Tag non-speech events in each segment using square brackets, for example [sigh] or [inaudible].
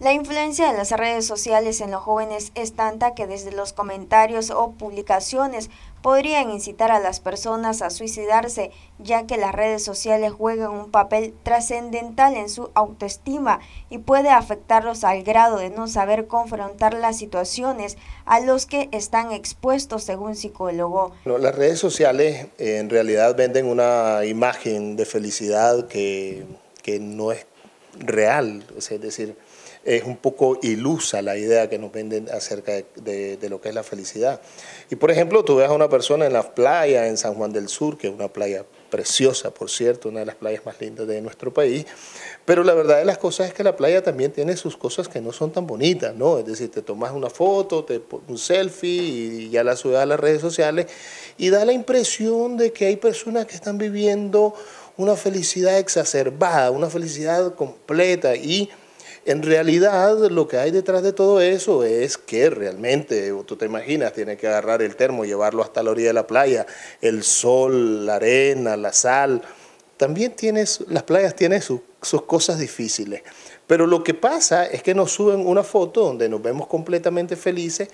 La influencia de las redes sociales en los jóvenes es tanta que desde los comentarios o publicaciones podrían incitar a las personas a suicidarse, ya que las redes sociales juegan un papel trascendental en su autoestima y puede afectarlos al grado de no saber confrontar las situaciones a los que están expuestos, según psicólogo. Las redes sociales eh, en realidad venden una imagen de felicidad que, que no es real, es decir, es un poco ilusa la idea que nos venden acerca de, lo que es la felicidad. Y por ejemplo, tú ves a una persona en la playa en San Juan del Sur, que es una playa preciosa, por cierto, una de las playas más lindas de nuestro país, pero la verdad de las cosas es que la playa también tiene sus cosas que no son tan bonitas, ¿no? Es decir, te tomas una foto, te, un selfie y ya la subes a las redes sociales y da la impresión de que hay personas que están viviendo una felicidad exacerbada, una felicidad completa y en realidad lo que hay detrás de todo eso es que realmente, tú te imaginas, tienes que agarrar el termo, llevarlo hasta la orilla de la playa, el sol, la arena, la sal. También tienes, las playas tienen sus cosas difíciles. Pero lo que pasa es que nos suben una foto donde nos vemos completamente felices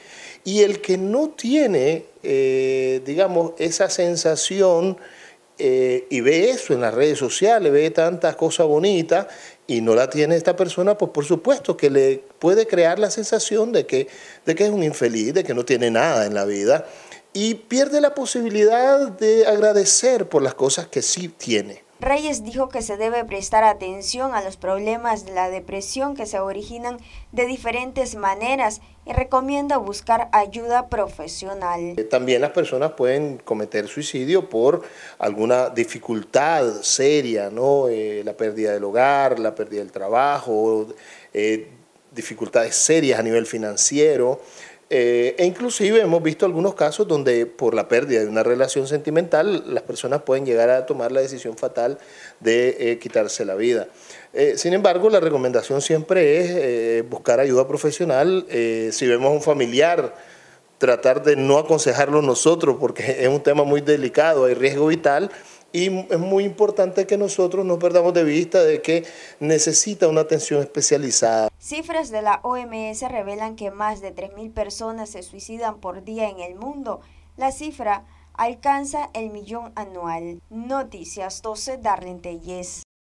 y el que no tiene, eh, digamos, esa sensación eh, y ve eso en las redes sociales, ve tantas cosas bonitas y no la tiene esta persona, pues por supuesto que le puede crear la sensación de que, de que es un infeliz, de que no tiene nada en la vida y pierde la posibilidad de agradecer por las cosas que sí tiene. Reyes dijo que se debe prestar atención a los problemas de la depresión que se originan de diferentes maneras y recomienda buscar ayuda profesional. Eh, también las personas pueden cometer suicidio por alguna dificultad seria, ¿no? Eh, la pérdida del hogar, la pérdida del trabajo, eh, dificultades serias a nivel financiero. Eh, e inclusive hemos visto algunos casos donde por la pérdida de una relación sentimental las personas pueden llegar a tomar la decisión fatal de eh, quitarse la vida. Eh, sin embargo, la recomendación siempre es buscar ayuda profesional. si vemos a un familiar, tratar de no aconsejarlo nosotros porque [laughs] es un tema muy delicado, hay riesgo vital y es muy importante que nosotros no perdamos de vista de que necesita una atención especializada. Cifras de la OMS revelan que más de 3.000 personas se suicidan por día en el mundo. La cifra alcanza el millón anual. Noticias 12, Darlene